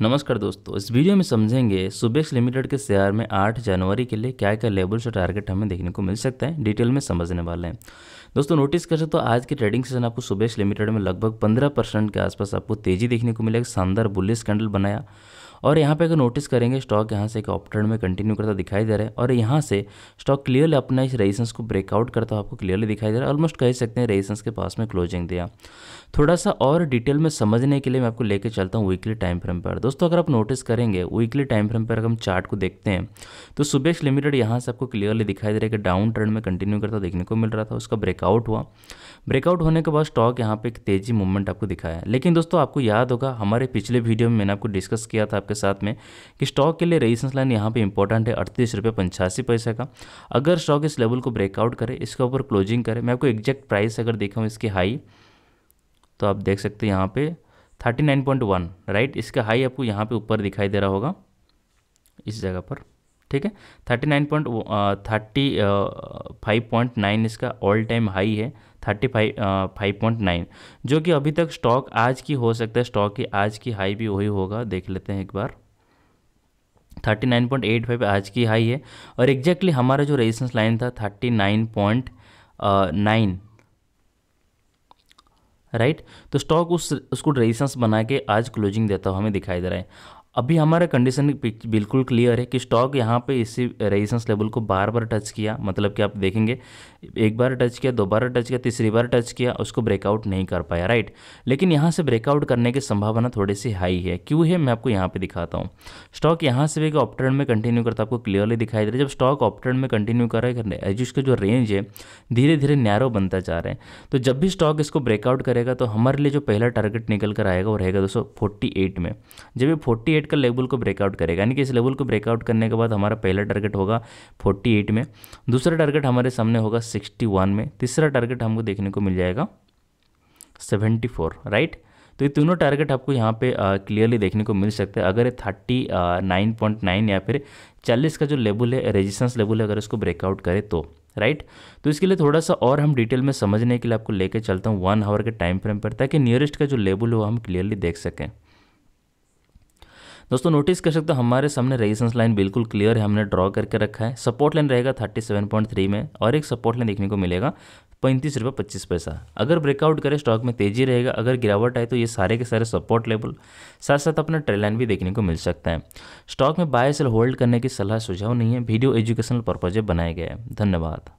नमस्कार दोस्तों इस वीडियो में समझेंगे सुबेक्स लिमिटेड के शेयर में 8 जनवरी के लिए क्या क्या लेवल्स और टारगेट हमें देखने को मिल सकता है डिटेल में समझने वाले हैं दोस्तों नोटिस कर सकते हो आज के ट्रेडिंग सेशन आपको सुबेक्स लिमिटेड में लगभग 15 परसेंट के आसपास आपको तेजी देखने को मिलेगा शानदार बुलिस कैंडल बनाया और यहाँ पे अगर नोटिस करेंगे स्टॉक यहाँ से एक ऑप्टर्न में कंटिन्यू करता दिखाई दे रहा है और यहाँ से स्टॉक क्लियरली अपना इस रेजिस्टेंस को ब्रेकआउट करता आपको क्लियरली दिखाई दे रहा है ऑलमोस्ट कह सकते हैं रेजिस्टेंस के पास में क्लोजिंग दिया थोड़ा सा और डिटेल में समझने के लिए मैं आपको लेकर चलता हूँ वीकली टाइम फ्रेम पर दोस्तों अगर आप नोटिस करेंगे वीकली टाइम फ्रेम पर अगर हम चार्ट को देखते हैं तो सुबेक्स लिमिटेड यहाँ से आपको क्लियरली दिखाई दे रहा है कि डाउन ट्रेंड में कंटिन्यू करता देखने को मिल रहा था उसका ब्रेकआउट हुआ ब्रेकआउट होने के बाद स्टॉक यहाँ पे एक तेजी मूवमेंट आपको दिखाया लेकिन दोस्तों आपको याद होगा हमारे पिछले वीडियो में मैंने आपको डिस्कस किया था आपके आपके साथ में कि स्टॉक के लिए रेजिस्टेंस लाइन यहाँ पे इंपॉर्टेंट है अड़तीस रुपये पंचासी पैसे का अगर स्टॉक इस लेवल को ब्रेकआउट करे इसके ऊपर क्लोजिंग करे मैं आपको एग्जैक्ट प्राइस अगर देखा इसकी हाई तो आप देख सकते हैं यहाँ पर थर्टी राइट इसका हाई आपको यहाँ पर ऊपर दिखाई दे रहा होगा इस जगह पर ठीक है thirty nine point thirty five point nine इसका ऑल टाइम हाई है thirty five five point nine जो कि अभी तक स्टॉक आज की हो सकता है स्टॉक की आज की हाई भी वही होगा देख लेते हैं एक बार thirty nine point eight five आज की हाई है और एग्जैक्टली हमारा जो रेजिस्टेंस लाइन था thirty nine point nine right तो स्टॉक उस उसको रेजिस्टेंस बना के आज क्लोजिंग देता हुआ हमें दिखाई दे रहा है अभी हमारा कंडीशन बिल्कुल क्लियर है कि स्टॉक यहाँ पे इसी रेजिस्टेंस लेवल को बार बार टच किया मतलब कि आप देखेंगे एक बार टच किया दो बार टच किया तीसरी बार टच किया उसको ब्रेकआउट नहीं कर पाया राइट लेकिन यहाँ से ब्रेकआउट करने की संभावना थोड़ी सी हाई है क्यों है मैं आपको यहाँ पर दिखाता हूँ स्टॉक यहाँ से भी ऑप्ट्रेंड में कंटिन्यू करता आपको क्लियरली दिखाई दे रहा है जब स्टॉक ऑप्ट्रेंड में कंटिन्यू कर रहा है जिसका जो रेंज है धीरे धीरे नैरो बनता जा रहा है तो जब भी स्टॉक इसको ब्रेकआउट करेगा तो हमारे लिए जो पहला टारगेट निकल कर आएगा वो रहेगा दोस्तों फोर्टी में जब ये फोर्टी 48 का लेवल को ब्रेकआउट करेगा यानी कि इस लेवल को ब्रेकआउट करने के बाद हमारा पहला टारगेट होगा 48 में दूसरा टारगेट हमारे सामने होगा 61 में तीसरा टारगेट हमको देखने को मिल जाएगा 74 राइट तो ये तीनों टारगेट आपको यहाँ पे क्लियरली देखने को मिल सकते हैं अगर ये थर्टी नाइन पॉइंट नाइन या फिर चालीस का जो लेवल है रेजिस्टेंस लेवल है अगर इसको ब्रेकआउट करे तो राइट right? तो इसके लिए थोड़ा सा और हम डिटेल में समझने के लिए आपको लेके चलता हूँ वन आवर के टाइम फ्रेम पर ताकि नियरेस्ट का जो लेवल हो हम क्लियरली देख सकें दोस्तों नोटिस कर सकते हो हमारे सामने रेजिस्टेंस लाइन बिल्कुल क्लियर है हमने ड्रॉ करके रखा है सपोर्ट लाइन रहेगा थर्टी सेवन पॉइंट थ्री में और एक सपोर्ट लाइन देखने को मिलेगा पैंतीस रुपये पच्चीस पैसा अगर ब्रेकआउट करें स्टॉक में तेजी रहेगा अगर गिरावट आए तो ये सारे के सारे सपोर्ट लेवल साथ साथ अपना लाइन भी देखने को मिल सकता है स्टॉक में बाय सेल होल्ड करने की सलाह सुझाव नहीं है वीडियो एजुकेशनल पर्पज बनाया गया है धन्यवाद